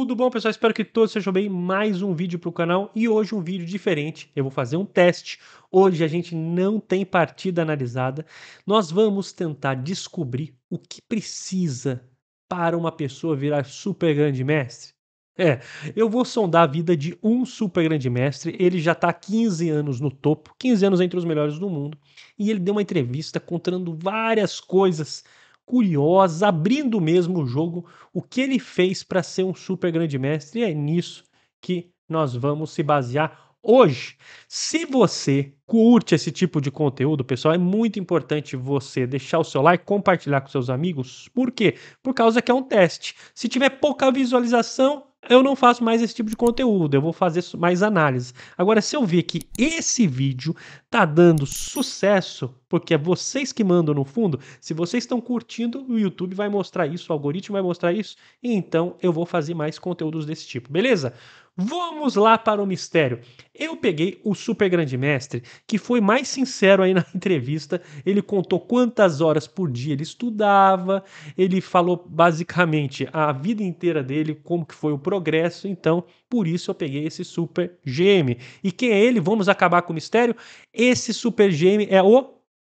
Tudo bom, pessoal? Espero que todos sejam bem. Mais um vídeo para o canal e hoje um vídeo diferente. Eu vou fazer um teste. Hoje a gente não tem partida analisada. Nós vamos tentar descobrir o que precisa para uma pessoa virar super grande mestre. É, eu vou sondar a vida de um super grande mestre. Ele já está 15 anos no topo, 15 anos entre os melhores do mundo, e ele deu uma entrevista contando várias coisas curiosa, abrindo mesmo o jogo, o que ele fez para ser um super grande mestre. E é nisso que nós vamos se basear hoje. Se você curte esse tipo de conteúdo, pessoal, é muito importante você deixar o seu like, compartilhar com seus amigos. Por quê? Por causa que é um teste. Se tiver pouca visualização, eu não faço mais esse tipo de conteúdo, eu vou fazer mais análises. Agora, se eu ver que esse vídeo tá dando sucesso, porque é vocês que mandam no fundo, se vocês estão curtindo, o YouTube vai mostrar isso, o algoritmo vai mostrar isso, então eu vou fazer mais conteúdos desse tipo, beleza? Vamos lá para o mistério. Eu peguei o super grande mestre, que foi mais sincero aí na entrevista. Ele contou quantas horas por dia ele estudava, ele falou basicamente a vida inteira dele, como que foi o progresso. Então, por isso eu peguei esse super GM. E quem é ele? Vamos acabar com o mistério? Esse super GM é o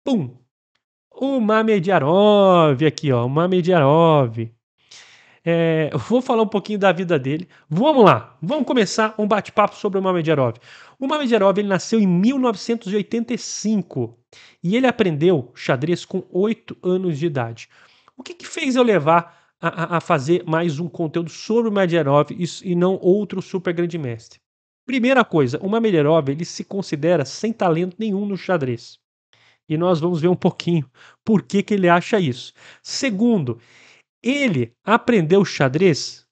Pum. O Mamediarov aqui, ó, o Mamediarov. É, vou falar um pouquinho da vida dele. Vamos lá, vamos começar um bate-papo sobre o Mamedjerov. O Mamedjerov ele nasceu em 1985 e ele aprendeu xadrez com 8 anos de idade. O que, que fez eu levar a, a, fazer mais um conteúdo sobre o Mamedjerov e, e não outro super grande mestre? Primeira coisa, o Mamedjerov ele se considera sem talento nenhum no xadrez. E nós vamos ver um pouquinho por que, que ele acha isso. Segundo, ele aprendeu xadrez,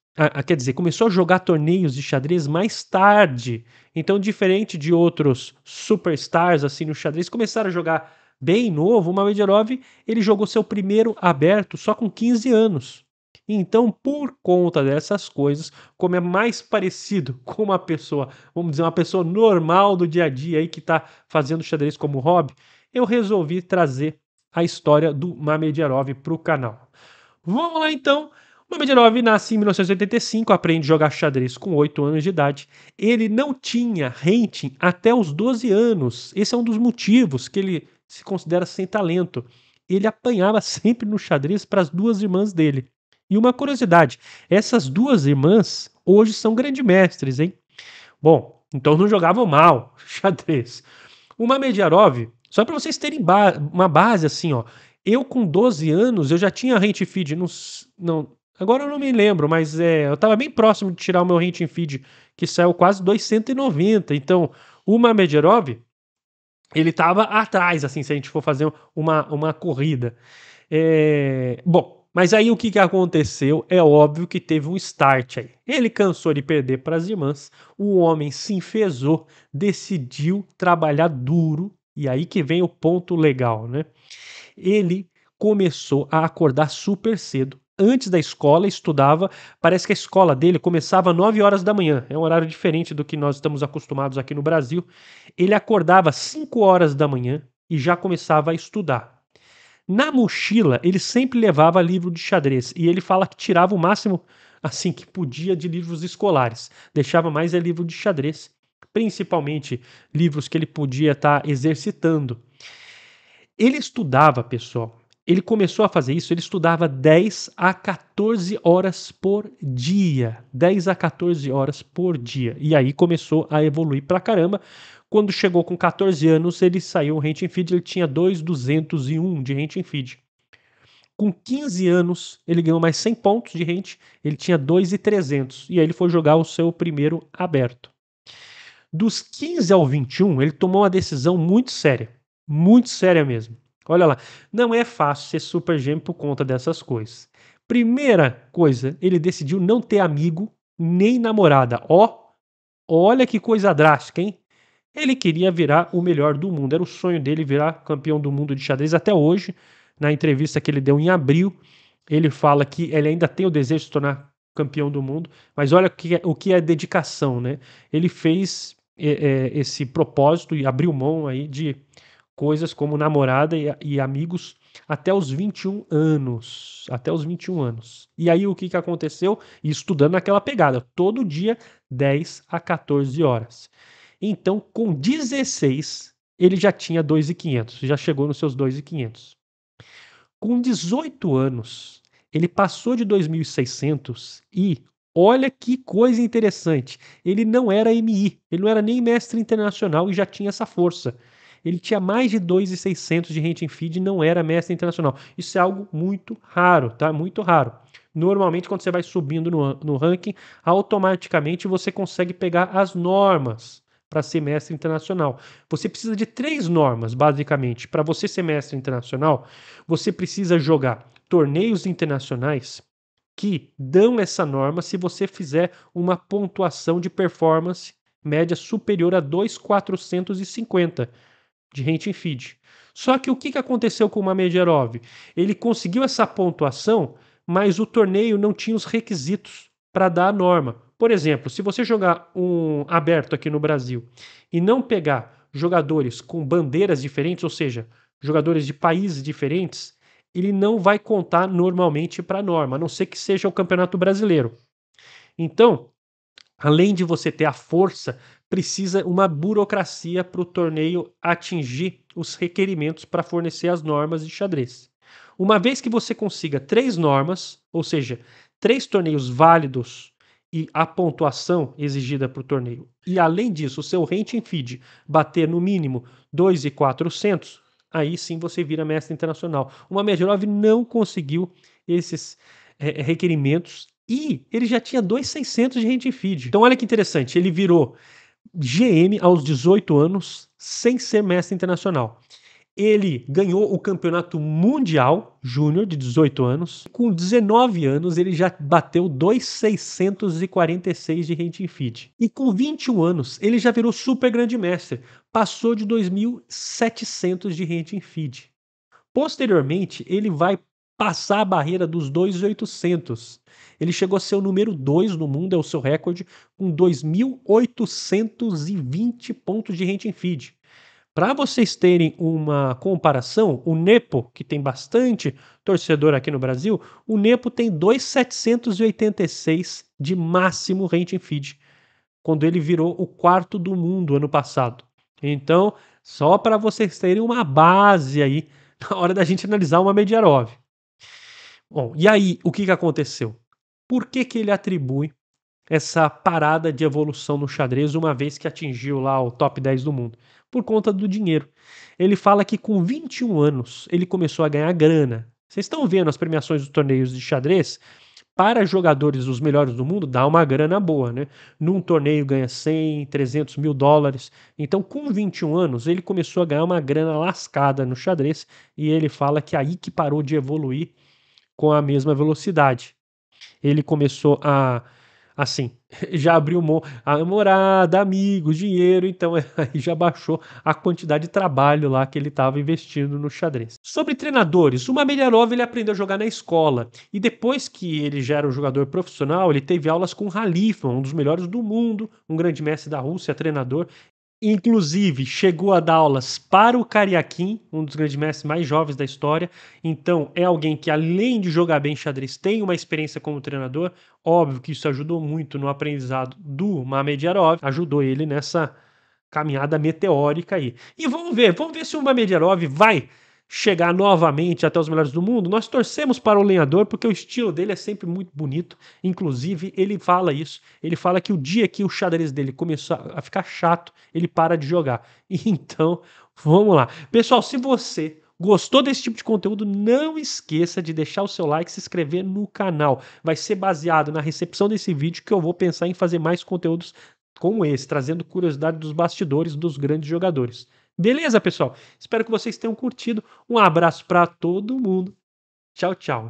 quer dizer, começou a jogar torneios de xadrez mais tarde. Então, diferente de outros superstars assim no xadrez, começaram a jogar bem novo. O Mamedierov, ele jogou seu primeiro aberto só com 15 anos. Então, por conta dessas coisas, como é mais parecido com uma pessoa, vamos dizer, uma pessoa normal do dia a dia aí que está fazendo xadrez como hobby, eu resolvi trazer a história do Mamedierov para o canal. Vamos lá então. Mamidirov nasce em 1985, aprende a jogar xadrez com 8 anos de idade. Ele não tinha rating até os 12 anos. Esse é um dos motivos que ele se considera sem talento. Ele apanhava sempre no xadrez para as duas irmãs dele. E uma curiosidade: essas duas irmãs hoje são grandes mestres, hein? Bom, então não jogavam mal xadrez. O Mamediarov, só para vocês terem ba uma base assim, ó, eu, com 12 anos, eu já tinha rent feed. Não, não, agora eu não me lembro, mas é, eu estava bem próximo de tirar o meu rent feed, que saiu quase 290. Então, o Mamedjerov, ele estava atrás, assim, se a gente for fazer uma, uma corrida. É, bom, mas aí o que, que aconteceu? É óbvio que teve um start aí. Ele cansou de perder para as irmãs, o homem se enfesou, decidiu trabalhar duro, e aí que vem o ponto legal, né? ele começou a acordar super cedo. Antes da escola, estudava. Parece que a escola dele começava às 9 horas da manhã. É um horário diferente do que nós estamos acostumados aqui no Brasil. Ele acordava às 5 horas da manhã e já começava a estudar. Na mochila, ele sempre levava livro de xadrez e ele fala que tirava o máximo assim que podia de livros escolares, deixava mais é livro de xadrez, principalmente livros que ele podia estar tá exercitando. Ele estudava, pessoal. Ele começou a fazer isso, ele estudava 10 a 14 horas por dia. 10 a 14 horas por dia. E aí começou a evoluir pra caramba. Quando chegou com 14 anos, ele saiu renting feed, ele tinha 2,201 de renting feed. Com 15 anos, ele ganhou mais 100 pontos de rente, ele tinha 2,300. E aí ele foi jogar o seu primeiro aberto. Dos 15 ao 21, ele tomou uma decisão muito séria. Muito séria mesmo. Olha lá, não é fácil ser super gêmeo por conta dessas coisas. Primeira coisa, ele decidiu não ter amigo nem namorada. Ó, oh, olha que coisa drástica, hein? Ele queria virar o melhor do mundo. Era o sonho dele virar campeão do mundo de xadrez até hoje. Na entrevista que ele deu em abril, ele fala que ele ainda tem o desejo de se tornar campeão do mundo, mas olha o que é, o que é dedicação, né? Ele fez é, é, esse propósito e abriu mão aí de coisas como namorada e, e, amigos até os 21 anos, até os 21 anos. E aí o que, que aconteceu? estudando naquela pegada, todo dia 10 a 14 horas. Então, com 16, ele já tinha 2.500, já chegou nos seus 2.500. Com 18 anos, ele passou de 2.600 e Olha que coisa interessante. Ele não era MI, ele não era nem mestre internacional e já tinha essa força ele tinha mais de 2,600 de rating fee e não era mestre internacional. Isso é algo muito raro, tá? Muito raro. Normalmente, quando você vai subindo no, no ranking, automaticamente você consegue pegar as normas para ser mestre internacional. Você precisa de três normas, basicamente. Para você ser mestre internacional, você precisa jogar torneios internacionais que dão essa norma se você fizer uma pontuação de performance média superior a 2,450 de em Feed. Só que o que aconteceu com o Mamedyarov? Ele conseguiu essa pontuação, mas o torneio não tinha os requisitos para dar a norma. Por exemplo, se você jogar um aberto aqui no Brasil e não pegar jogadores com bandeiras diferentes, ou seja, jogadores de países diferentes, ele não vai contar normalmente para a norma, a não ser que seja o Campeonato Brasileiro. Então, além de você ter a força precisa uma burocracia para o torneio atingir os requerimentos para fornecer as normas de xadrez. Uma vez que você consiga três normas, ou seja, três torneios válidos e a pontuação exigida para o torneio, e além disso, o seu ranking feed bater no mínimo 2,400, aí sim você vira mestre internacional. O Medjorov não conseguiu esses é, requerimentos e ele já tinha 2,600 de ranking feed. Então olha que interessante, ele virou GM aos 18 anos, sem ser mestre internacional. Ele ganhou o campeonato mundial júnior de 18 anos. Com 19 anos, ele já bateu 2,646 de rating feed. E com 21 anos, ele já virou super grande mestre. Passou de 2.700 de rating feed. Posteriormente, ele vai passar a barreira dos 2,800. Ele chegou a ser o número 2 no mundo, é o seu recorde, com 2.820 pontos de rating feed. Para vocês terem uma comparação, o Nepo, que tem bastante torcedor aqui no Brasil, o Nepo tem 2,786 de máximo rating feed, quando ele virou o quarto do mundo ano passado. Então, só para vocês terem uma base aí na hora da gente analisar uma Mediarov. Bom, e aí, o que, que aconteceu? Por que, que ele atribui essa parada de evolução no xadrez, uma vez que atingiu lá o top 10 do mundo? Por conta do dinheiro. Ele fala que com 21 anos ele começou a ganhar grana. Vocês estão vendo as premiações dos torneios de xadrez? Para jogadores os melhores do mundo, dá uma grana boa, né? Num torneio ganha 100, 300 mil dólares. Então, com 21 anos, ele começou a ganhar uma grana lascada no xadrez e ele fala que é aí que parou de evoluir com a mesma velocidade. Ele começou a assim, já abriu mão a morada, amigos, dinheiro, então aí já baixou a quantidade de trabalho lá que ele estava investindo no xadrez. Sobre treinadores, o Mamelharov ele aprendeu a jogar na escola e depois que ele já era um jogador profissional, ele teve aulas com Halifa, um dos melhores do mundo, um grande mestre da Rússia, treinador, Inclusive, chegou a dar aulas para o Cariaquim, um dos grandes mestres mais jovens da história. Então, é alguém que, além de jogar bem xadrez, tem uma experiência como treinador. Óbvio que isso ajudou muito no aprendizado do Mamedyarov. ajudou ele nessa caminhada meteórica aí. E vamos ver, vamos ver se o Mamedyarov vai chegar novamente até os melhores do mundo, nós torcemos para o lenhador porque o estilo dele é sempre muito bonito. Inclusive, ele fala isso. Ele fala que o dia que o xadrez dele começou a ficar chato, ele para de jogar. Então, vamos lá. Pessoal, se você Gostou desse tipo de conteúdo? Não esqueça de deixar o seu like e se inscrever no canal. Vai ser baseado na recepção desse vídeo que eu vou pensar em fazer mais conteúdos como esse, trazendo curiosidade dos bastidores dos grandes jogadores. Beleza, pessoal? Espero que vocês tenham curtido. Um abraço para todo mundo. Tchau, tchau.